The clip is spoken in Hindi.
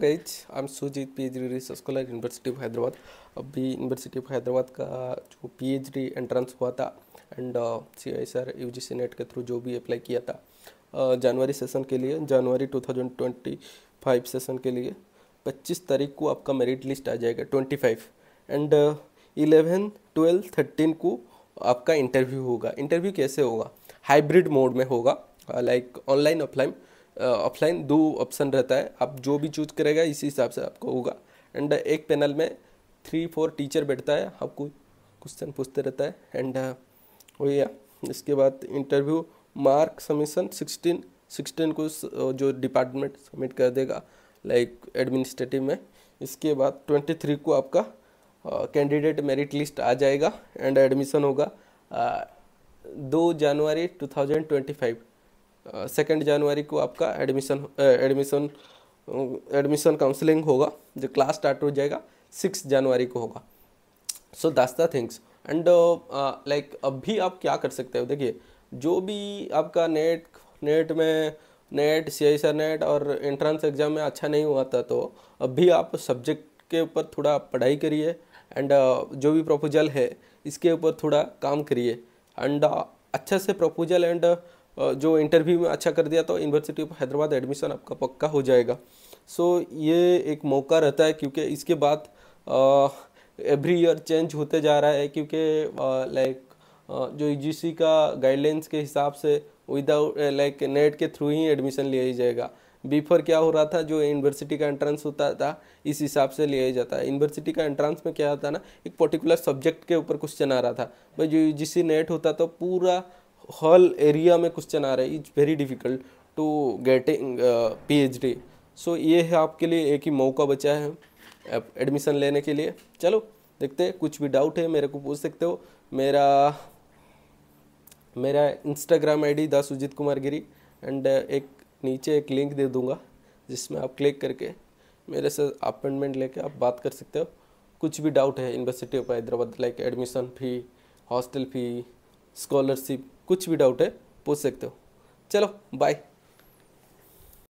guys I am Sujit P H D research scholar university of Hyderabad अभी यूनिवर्सिटी ऑफ हैदराबाद का जो पी एच डी एंट्रेंस हुआ था and C I S R U G C net के थ्रू जो भी अप्लाई किया था जनवरी uh, सेशन के लिए जनवरी two thousand twenty five session के लिए पच्चीस तारीख को आपका मेरिट लिस्ट आ जाएगा twenty five and eleven twelve thirteen को आपका इंटरव्यू होगा इंटरव्यू कैसे होगा हाइब्रिड मोड में होगा लाइक ऑनलाइन ऑफलाइन ऑफलाइन दो ऑप्शन रहता है आप जो भी चूज करेगा इसी हिसाब से आपको होगा एंड एक पैनल में थ्री फोर टीचर बैठता है आपको हाँ, क्वेश्चन पूछते रहता है एंड uh, वही इसके बाद interview mark submission sixteen sixteen को जो डिपार्टमेंट सबमिट कर देगा लाइक एडमिनिस्ट्रेटिव में इसके बाद ट्वेंटी थ्री को आपका कैंडिडेट मेरिट लिस्ट आ जाएगा एंड एडमिशन होगा uh, दो जनवरी two thousand twenty five second जनवरी को आपका एडमिशन एडमिशन एडमिशन काउंसलिंग होगा जो क्लास स्टार्ट हो जाएगा सिक्स जनवरी को होगा सो दस द थिंग्स एंड लाइक अब भी आप क्या कर सकते हो देखिए जो भी आपका नेट नेट में net C I sir net और एंट्रेंस एग्ज़ाम में अच्छा नहीं हुआ था तो अब भी आप सब्जेक्ट के ऊपर थोड़ा पढ़ाई करिए एंड uh, जो भी प्रपोजल है इसके ऊपर थोड़ा काम करिए एंड uh, अच्छे से प्रपोजल एंड uh, जो इंटरव्यू में अच्छा कर दिया तो यूनिवर्सिटी ऑफ हैदराबाद एडमिशन आपका पक्का हो जाएगा सो so, ये एक मौका रहता है क्योंकि इसके बाद एवरी ईयर चेंज होते जा रहा है क्योंकि लाइक जो यू का गाइडलाइंस के हिसाब से विदाउट लाइक नेट के थ्रू ही एडमिशन लिया ही जाएगा बिफोर क्या हो रहा था जो यूनिवर्सिटी का एंट्रेंस होता था इस हिसाब से लिया जाता है यूनिवर्सिटी का एंट्रेंस में क्या होता ना एक पर्टिकुलर सब्जेक्ट के ऊपर क्वेश्चन आ रहा था भाई जो यू नेट होता तो पूरा हॉल एरिया में क्वेश्चन आ रहा है it's very difficult to getting P H D so ये है आपके लिए एक ही मौका बचा है एडमिशन लेने के लिए चलो देखते हैं कुछ भी डाउट है मेरे को पूछ सकते हो मेरा मेरा Instagram I D Sujit Kumar Giri and uh, एक नीचे एक लिंक दे दूंगा जिसमें आप क्लिक करके मेरे से अपॉइंटमेंट लेके आप बात कर सकते हो कुछ भी डाउट है university of Hyderabad like admission fee hostel fee scholarship कुछ भी डाउट है पूछ सकते हो चलो बाय